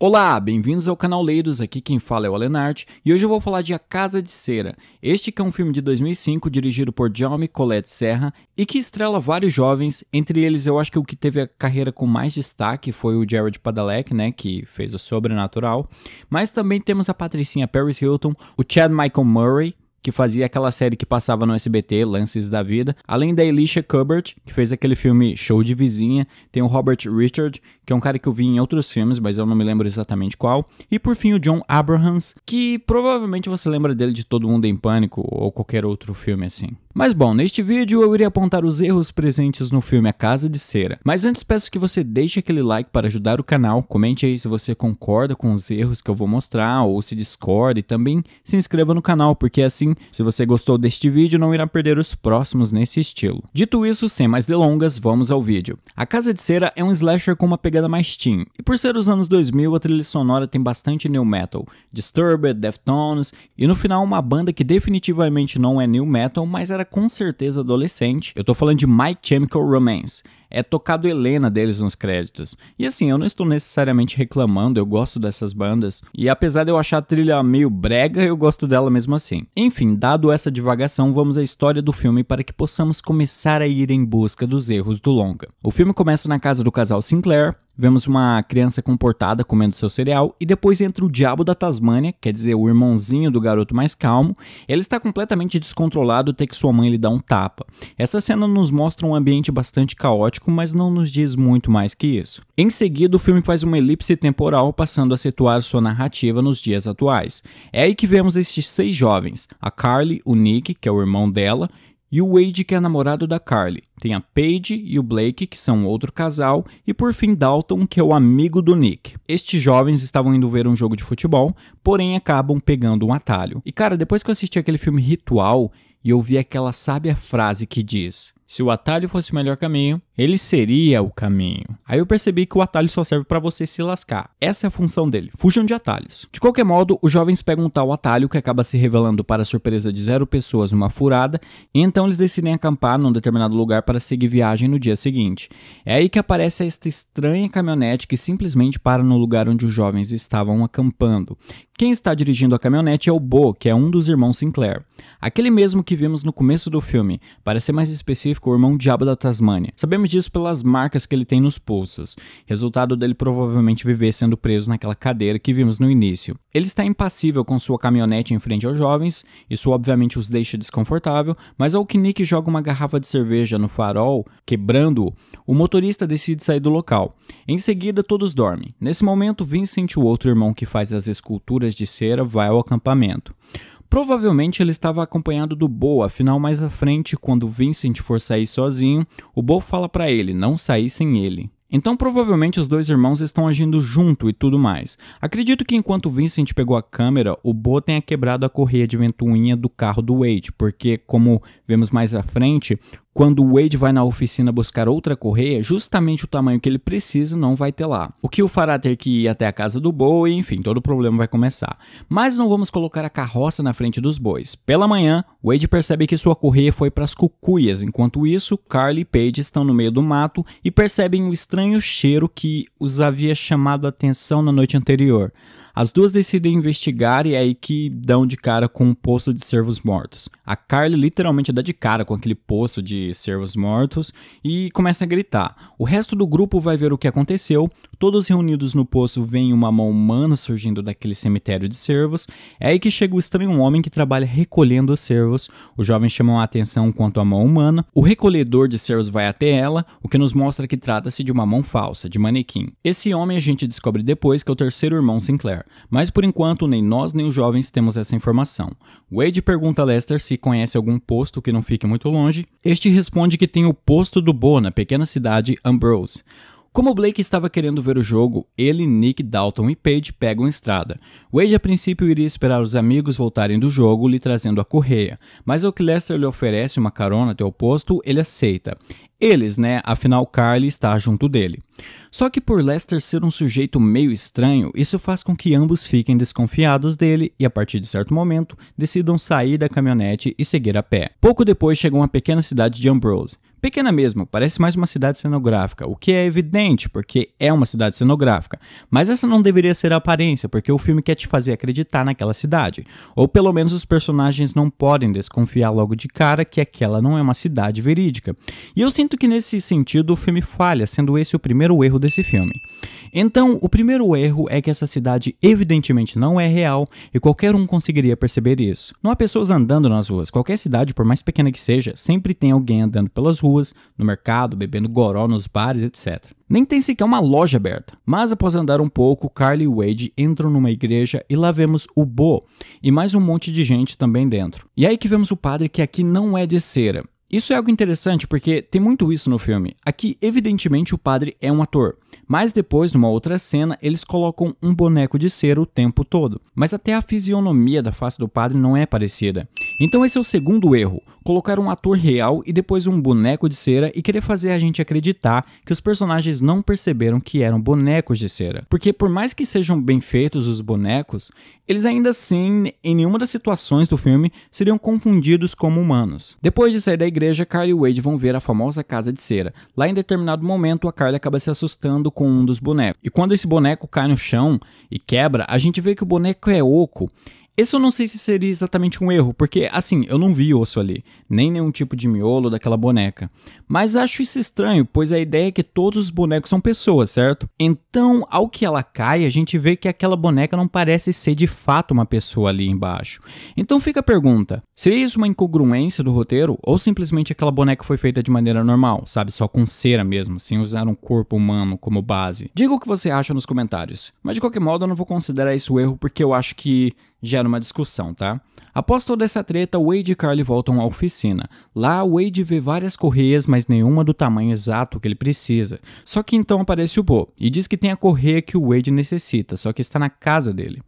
Olá, bem-vindos ao canal Leiros, aqui quem fala é o Alenart, e hoje eu vou falar de A Casa de Cera. Este que é um filme de 2005 dirigido por Jaume Colette Serra e que estrela vários jovens, entre eles eu acho que o que teve a carreira com mais destaque foi o Jared Padalecki, né, que fez o Sobrenatural, mas também temos a Patricinha Paris Hilton, o Chad Michael Murray, que fazia aquela série que passava no SBT, Lances da Vida, além da Alicia Cubbert, que fez aquele filme Show de Vizinha, tem o Robert Richard, que é um cara que eu vi em outros filmes, mas eu não me lembro exatamente qual. E por fim, o John Abrahams, que provavelmente você lembra dele de Todo Mundo em Pânico ou qualquer outro filme assim. Mas bom, neste vídeo eu irei apontar os erros presentes no filme A Casa de Cera. Mas antes peço que você deixe aquele like para ajudar o canal, comente aí se você concorda com os erros que eu vou mostrar ou se discorda e também se inscreva no canal, porque assim, se você gostou deste vídeo, não irá perder os próximos nesse estilo. Dito isso, sem mais delongas, vamos ao vídeo. A Casa de Cera é um slasher com uma pegada pegada mais teen. E por ser os anos 2000, a trilha sonora tem bastante new metal, Disturbed, Deftones, e no final uma banda que definitivamente não é new metal, mas era com certeza adolescente. Eu tô falando de My Chemical Romance é tocado Helena deles nos créditos. E assim, eu não estou necessariamente reclamando, eu gosto dessas bandas, e apesar de eu achar a trilha meio brega, eu gosto dela mesmo assim. Enfim, dado essa divagação, vamos à história do filme para que possamos começar a ir em busca dos erros do longa. O filme começa na casa do casal Sinclair, vemos uma criança comportada comendo seu cereal e depois entra o diabo da Tasmânia, quer dizer, o irmãozinho do garoto mais calmo. Ele está completamente descontrolado até que sua mãe lhe dá um tapa. Essa cena nos mostra um ambiente bastante caótico, mas não nos diz muito mais que isso. Em seguida, o filme faz uma elipse temporal, passando a situar sua narrativa nos dias atuais. É aí que vemos estes seis jovens: a Carly, o Nick, que é o irmão dela, e o Wade, que é namorado da Carly. Tem a Paige e o Blake, que são outro casal. E por fim, Dalton, que é o amigo do Nick. Estes jovens estavam indo ver um jogo de futebol, porém acabam pegando um atalho. E cara, depois que eu assisti aquele filme Ritual e ouvi aquela sábia frase que diz: se o atalho fosse o melhor caminho, ele seria o caminho. Aí eu percebi que o atalho só serve para você se lascar. Essa é a função dele. Fujam de atalhos. De qualquer modo, os jovens pegam um tal atalho que acaba se revelando para a surpresa de zero pessoas uma furada, e então eles decidem acampar num determinado lugar para seguir viagem no dia seguinte. É aí que aparece esta estranha caminhonete que simplesmente para no lugar onde os jovens estavam acampando. Quem está dirigindo a caminhonete é o Bo, que é um dos irmãos Sinclair. Aquele mesmo que vimos no começo do filme. Para ser mais específico, ficou irmão diabo da Tasmânia. Sabemos disso pelas marcas que ele tem nos pulsos, resultado dele provavelmente viver sendo preso naquela cadeira que vimos no início. Ele está impassível com sua caminhonete em frente aos jovens, isso obviamente os deixa desconfortável, mas ao que Nick joga uma garrafa de cerveja no farol, quebrando-o, o motorista decide sair do local. Em seguida, todos dormem. Nesse momento, Vincent, o outro irmão que faz as esculturas de cera, vai ao acampamento. Provavelmente ele estava acompanhado do Bo, afinal, mais à frente, quando Vincent for sair sozinho, o Bo fala para ele não sair sem ele. Então, provavelmente os dois irmãos estão agindo junto e tudo mais. Acredito que enquanto Vincent pegou a câmera, o Bo tenha quebrado a correia de ventoinha do carro do Wade, porque, como vemos mais à frente, quando o Wade vai na oficina buscar outra correia, justamente o tamanho que ele precisa não vai ter lá. O que o fará ter que ir até a casa do boi, enfim, todo o problema vai começar. Mas não vamos colocar a carroça na frente dos bois. Pela manhã, Wade percebe que sua correia foi para as cucuias. Enquanto isso, Carly e Paige estão no meio do mato e percebem o estranho cheiro que os havia chamado a atenção na noite anterior. As duas decidem investigar e é aí que dão de cara com um poço de servos mortos. A Carly literalmente é dá de cara com aquele poço de servos mortos e começa a gritar. O resto do grupo vai ver o que aconteceu. Todos reunidos no poço veem uma mão humana surgindo daquele cemitério de servos. É aí que chega o estranho homem que trabalha recolhendo os servos. Os jovens chamam a atenção quanto à mão humana. O recolhedor de servos vai até ela, o que nos mostra que trata-se de uma mão falsa, de manequim. Esse homem a gente descobre depois que é o terceiro irmão Sinclair mas por enquanto nem nós nem os jovens temos essa informação. Wade pergunta a Lester se conhece algum posto que não fique muito longe. Este responde que tem o posto do Bo na pequena cidade Ambrose. Como Blake estava querendo ver o jogo, ele, Nick, Dalton e Paige pegam estrada. Wade a princípio iria esperar os amigos voltarem do jogo, lhe trazendo a correia, mas ao que Lester lhe oferece uma carona até o posto, ele aceita. Eles, né? Afinal, Carly está junto dele. Só que por Lester ser um sujeito meio estranho, isso faz com que ambos fiquem desconfiados dele e, a partir de certo momento, decidam sair da caminhonete e seguir a pé. Pouco depois chegam à pequena cidade de Ambrose. Pequena mesmo, parece mais uma cidade cenográfica, o que é evidente, porque é uma cidade cenográfica. Mas essa não deveria ser a aparência, porque o filme quer te fazer acreditar naquela cidade. Ou pelo menos os personagens não podem desconfiar logo de cara que aquela não é uma cidade verídica. E eu sinto que nesse sentido o filme falha, sendo esse o primeiro erro desse filme. Então, o primeiro erro é que essa cidade evidentemente não é real e qualquer um conseguiria perceber isso. Não há pessoas andando nas ruas, qualquer cidade, por mais pequena que seja, sempre tem alguém andando pelas ruas ruas, no mercado, bebendo goró nos bares, etc. Nem tem sequer uma loja aberta. Mas após andar um pouco, Carly e Wade entram numa igreja e lá vemos o Bo e mais um monte de gente também dentro. E é aí que vemos o padre que aqui não é de cera, isso é algo interessante porque tem muito isso no filme. Aqui, evidentemente, o padre é um ator, mas depois, numa outra cena, eles colocam um boneco de cera o tempo todo. Mas até a fisionomia da face do padre não é parecida. Então, esse é o segundo erro: colocar um ator real e depois um boneco de cera e querer fazer a gente acreditar que os personagens não perceberam que eram bonecos de cera. Porque, por mais que sejam bem feitos os bonecos, eles ainda assim, em nenhuma das situações do filme, seriam confundidos como humanos. Depois de sair da igreja, Carly e Wade vão ver a famosa casa de cera. Lá em determinado momento, a Carly acaba se assustando com um dos bonecos. E quando esse boneco cai no chão e quebra, a gente vê que o boneco é oco esse eu não sei se seria exatamente um erro, porque assim, eu não vi osso ali, nem nenhum tipo de miolo daquela boneca. Mas acho isso estranho, pois a ideia é que todos os bonecos são pessoas, certo? Então, ao que ela cai, a gente vê que aquela boneca não parece ser de fato uma pessoa ali embaixo. Então fica a pergunta: seria isso uma incongruência do roteiro ou simplesmente aquela boneca foi feita de maneira normal, sabe, só com cera mesmo, sem usar um corpo humano como base? Diga o que você acha nos comentários. Mas de qualquer modo, eu não vou considerar isso erro porque eu acho que gera uma discussão, tá? Após toda essa treta, Wade e Carly voltam à oficina. Lá, Wade vê várias correias, mas nenhuma do tamanho exato que ele precisa. Só que então aparece o Bo e diz que tem a correia que o Wade necessita, só que está na casa dele.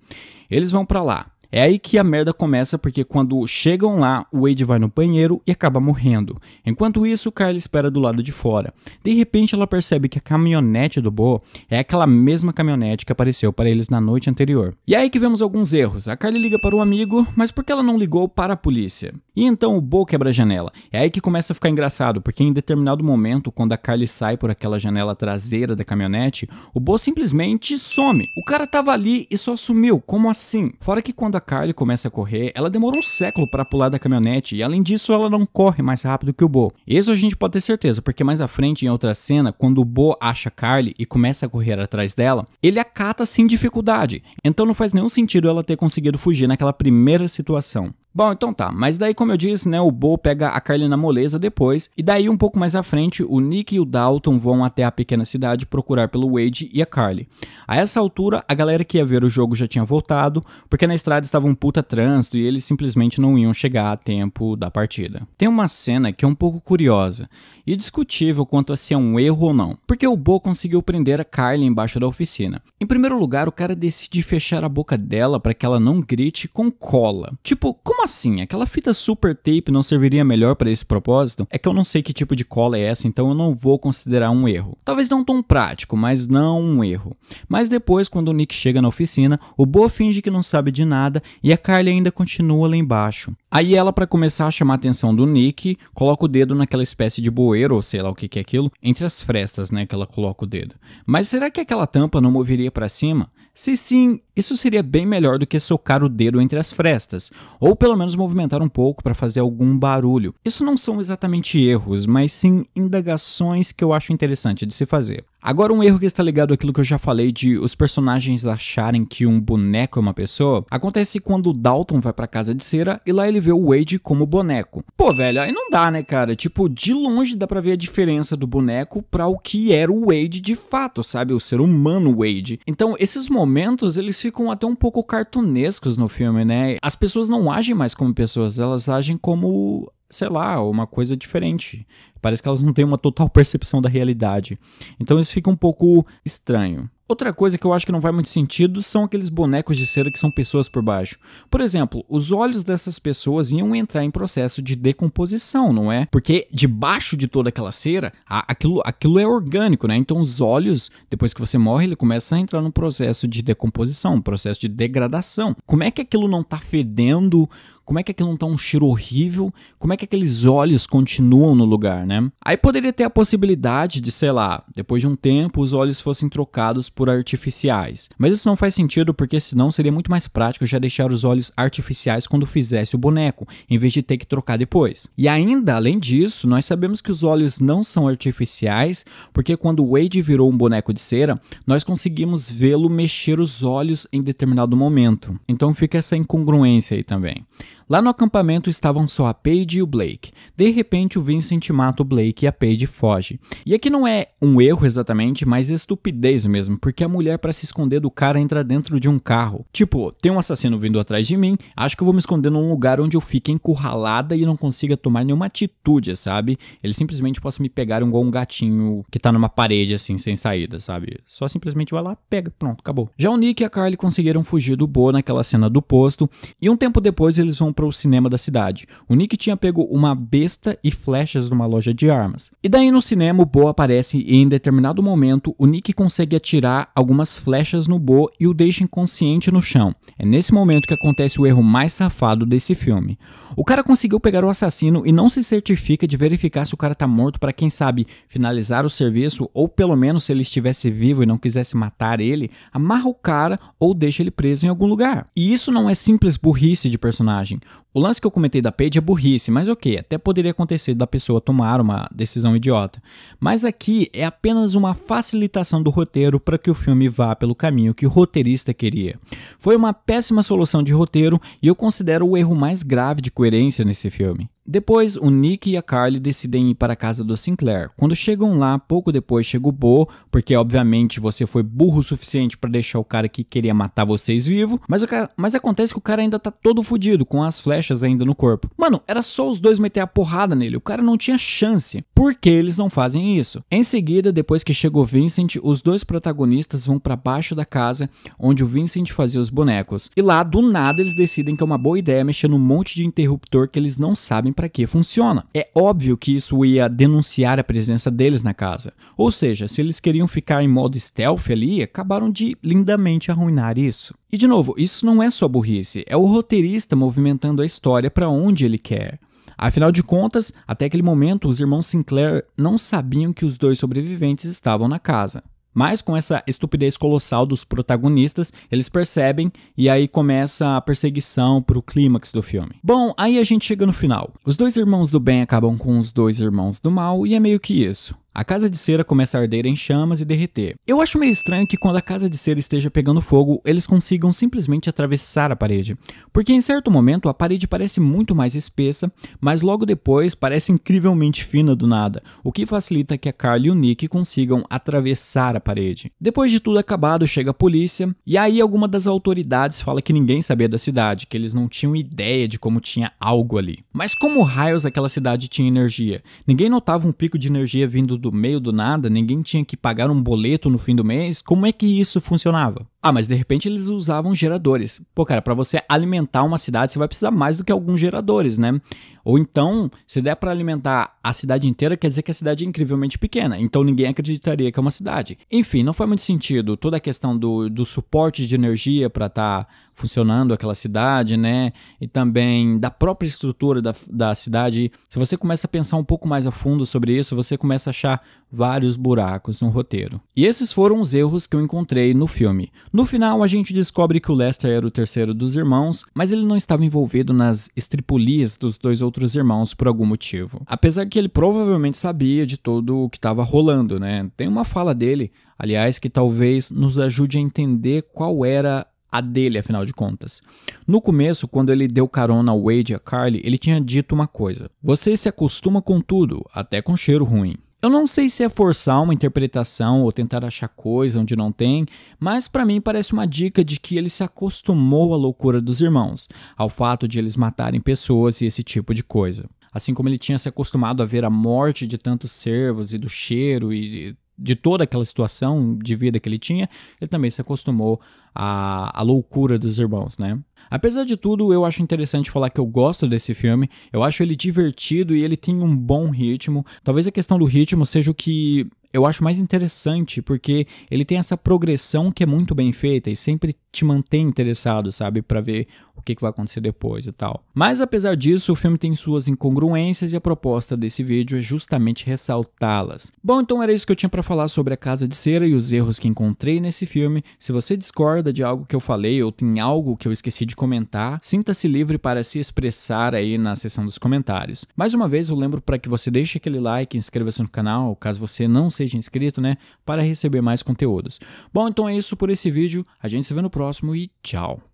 Eles vão para lá. É aí que a merda começa, porque quando chegam lá, o Wade vai no banheiro e acaba morrendo. Enquanto isso, Carly espera do lado de fora. De repente, ela percebe que a caminhonete do Bo é aquela mesma caminhonete que apareceu para eles na noite anterior. E é aí que vemos alguns erros. A Carly liga para um amigo, mas por que ela não ligou para a polícia? E então o Bo quebra a janela. É aí que começa a ficar engraçado, porque em determinado momento, quando a Carly sai por aquela janela traseira da caminhonete, o Bo simplesmente some. O cara tava ali e só sumiu. Como assim? Fora que quando a a Carly começa a correr, ela demora um século para pular da caminhonete e além disso ela não corre mais rápido que o Bo. Isso a gente pode ter certeza, porque mais à frente em outra cena, quando o Bo acha Carly e começa a correr atrás dela, ele acata sem assim, dificuldade. Então não faz nenhum sentido ela ter conseguido fugir naquela primeira situação. Bom, então tá, mas daí como eu disse, né, o Bo pega a Carly na moleza depois, e daí um pouco mais à frente, o Nick e o Dalton vão até a pequena cidade procurar pelo Wade e a Carly. A essa altura, a galera que ia ver o jogo já tinha voltado, porque na estrada estava um puta trânsito e eles simplesmente não iam chegar a tempo da partida. Tem uma cena que é um pouco curiosa, e discutível quanto a se é um erro ou não, porque o Bo conseguiu prender a Carly embaixo da oficina. Em primeiro lugar, o cara decide fechar a boca dela para que ela não grite com cola. Tipo, como como assim? Aquela fita super tape não serviria melhor para esse propósito? É que eu não sei que tipo de cola é essa, então eu não vou considerar um erro. Talvez não tão prático, mas não um erro. Mas depois, quando o Nick chega na oficina, o Bo finge que não sabe de nada e a Carly ainda continua lá embaixo. Aí ela, para começar a chamar a atenção do Nick, coloca o dedo naquela espécie de bueiro, ou sei lá o que, que é aquilo, entre as frestas, né, que ela coloca o dedo. Mas será que aquela tampa não moveria para cima? Se sim, isso seria bem melhor do que socar o dedo entre as frestas, ou pelo menos movimentar um pouco para fazer algum barulho. Isso não são exatamente erros, mas sim indagações que eu acho interessante de se fazer. Agora, um erro que está ligado àquilo que eu já falei de os personagens acharem que um boneco é uma pessoa, acontece quando o Dalton vai pra casa de cera e lá ele vê o Wade como boneco. Pô, velho, aí não dá, né, cara? Tipo, de longe dá pra ver a diferença do boneco pra o que era o Wade de fato, sabe? O ser humano Wade. Então, esses momentos, eles ficam até um pouco cartunescos no filme, né? As pessoas não agem mais como pessoas, elas agem como sei lá, uma coisa diferente. Parece que elas não têm uma total percepção da realidade. Então isso fica um pouco estranho. Outra coisa que eu acho que não faz muito sentido são aqueles bonecos de cera que são pessoas por baixo. Por exemplo, os olhos dessas pessoas iam entrar em processo de decomposição, não é? Porque debaixo de toda aquela cera, aquilo, aquilo é orgânico, né? Então os olhos, depois que você morre, ele começa a entrar num processo de decomposição, um processo de degradação. Como é que aquilo não tá fedendo? Como é que aquilo não tá um cheiro horrível? Como é que aqueles olhos continuam no lugar, né? Aí poderia ter a possibilidade de, sei lá, depois de um tempo os olhos fossem trocados por artificiais. Mas isso não faz sentido porque senão seria muito mais prático já deixar os olhos artificiais quando fizesse o boneco, em vez de ter que trocar depois. E ainda, além disso, nós sabemos que os olhos não são artificiais, porque quando Wade virou um boneco de cera, nós conseguimos vê-lo mexer os olhos em determinado momento. Então fica essa incongruência aí também. Lá no acampamento estavam só a Paige e o Blake. De repente, o Vincent mata o Blake e a Paige foge. E aqui não é um erro exatamente, mas estupidez mesmo, porque a mulher, para se esconder do cara, entra dentro de um carro. Tipo, tem um assassino vindo atrás de mim, acho que eu vou me esconder num lugar onde eu fique encurralada e não consiga tomar nenhuma atitude, sabe? Ele simplesmente possa me pegar igual um gatinho que tá numa parede, assim, sem saída, sabe? Só simplesmente vai lá, pega, pronto, acabou. Já o Nick e a Carly conseguiram fugir do Bo naquela cena do posto, e um tempo depois eles vão para o cinema da cidade. O Nick tinha pego uma besta e flechas numa loja de armas. E daí no cinema o Bo aparece e em determinado momento o Nick consegue atirar algumas flechas no Bo e o deixa inconsciente no chão. É nesse momento que acontece o erro mais safado desse filme. O cara conseguiu pegar o assassino e não se certifica de verificar se o cara tá morto para quem sabe finalizar o serviço ou pelo menos se ele estivesse vivo e não quisesse matar ele, amarra o cara ou deixa ele preso em algum lugar. E isso não é simples burrice de personagem. O lance que eu comentei da Page é burrice, mas ok, até poderia acontecer da pessoa tomar uma decisão idiota. Mas aqui é apenas uma facilitação do roteiro para que o filme vá pelo caminho que o roteirista queria. Foi uma péssima solução de roteiro e eu considero o erro mais grave de coerência nesse filme. Depois, o Nick e a Carly decidem ir para a casa do Sinclair. Quando chegam lá, pouco depois chega o Bo, porque obviamente você foi burro o suficiente para deixar o cara que queria matar vocês vivo, mas, cara, mas acontece que o cara ainda tá todo fudido, com as flechas ainda no corpo. Mano, era só os dois meter a porrada nele, o cara não tinha chance. Por que eles não fazem isso? Em seguida, depois que chegou Vincent, os dois protagonistas vão para baixo da casa onde o Vincent fazia os bonecos. E lá, do nada, eles decidem que é uma boa ideia mexer num monte de interruptor que eles não sabem para que funciona. É óbvio que isso ia denunciar a presença deles na casa. Ou seja, se eles queriam ficar em modo stealth ali, acabaram de lindamente arruinar isso. E de novo, isso não é só burrice, é o roteirista movimentando a história para onde ele quer. Afinal de contas, até aquele momento, os irmãos Sinclair não sabiam que os dois sobreviventes estavam na casa. Mas com essa estupidez colossal dos protagonistas, eles percebem e aí começa a perseguição pro clímax do filme. Bom, aí a gente chega no final. Os dois irmãos do bem acabam com os dois irmãos do mal e é meio que isso. A casa de cera começa a arder em chamas e derreter. Eu acho meio estranho que quando a casa de cera esteja pegando fogo, eles consigam simplesmente atravessar a parede, porque em certo momento a parede parece muito mais espessa, mas logo depois parece incrivelmente fina do nada, o que facilita que a Carly e o Nick consigam atravessar a parede. Depois de tudo acabado, chega a polícia e aí alguma das autoridades fala que ninguém sabia da cidade, que eles não tinham ideia de como tinha algo ali. Mas como raios aquela cidade tinha energia? Ninguém notava um pico de energia vindo do do meio do nada, ninguém tinha que pagar um boleto no fim do mês, como é que isso funcionava? Ah, mas de repente eles usavam geradores. Pô, cara, para você alimentar uma cidade, você vai precisar mais do que alguns geradores, né? Ou então, se der para alimentar a cidade inteira, quer dizer que a cidade é incrivelmente pequena, então ninguém acreditaria que é uma cidade. Enfim, não faz muito sentido toda a questão do, do suporte de energia para estar tá funcionando aquela cidade, né? E também da própria estrutura da, da cidade. Se você começa a pensar um pouco mais a fundo sobre isso, você começa a achar vários buracos no roteiro. E esses foram os erros que eu encontrei no filme. No final, a gente descobre que o Lester era o terceiro dos irmãos, mas ele não estava envolvido nas estripulias dos dois outros irmãos por algum motivo. Apesar que ele provavelmente sabia de tudo o que estava rolando, né? Tem uma fala dele, aliás, que talvez nos ajude a entender qual era a dele, afinal de contas. No começo, quando ele deu carona ao Wade e a Carly, ele tinha dito uma coisa: Você se acostuma com tudo, até com cheiro ruim. Eu não sei se é forçar uma interpretação ou tentar achar coisa onde não tem, mas para mim parece uma dica de que ele se acostumou à loucura dos irmãos, ao fato de eles matarem pessoas e esse tipo de coisa. Assim como ele tinha se acostumado a ver a morte de tantos servos e do cheiro e de toda aquela situação de vida que ele tinha, ele também se acostumou à, à loucura dos irmãos, né? Apesar de tudo, eu acho interessante falar que eu gosto desse filme, eu acho ele divertido e ele tem um bom ritmo. Talvez a questão do ritmo seja o que eu acho mais interessante porque ele tem essa progressão que é muito bem feita e sempre te mantém interessado, sabe, para ver o que, que, vai acontecer depois e tal. Mas apesar disso, o filme tem suas incongruências e a proposta desse vídeo é justamente ressaltá-las. Bom, então era isso que eu tinha para falar sobre a Casa de Cera e os erros que encontrei nesse filme. Se você discorda de algo que eu falei ou tem algo que eu esqueci de comentar, sinta-se livre para se expressar aí na seção dos comentários. Mais uma vez, eu lembro para que você deixe aquele like, inscreva-se no canal, caso você não se seja inscrito, né, para receber mais conteúdos. Bom, então é isso por esse vídeo. A gente se vê no próximo e tchau.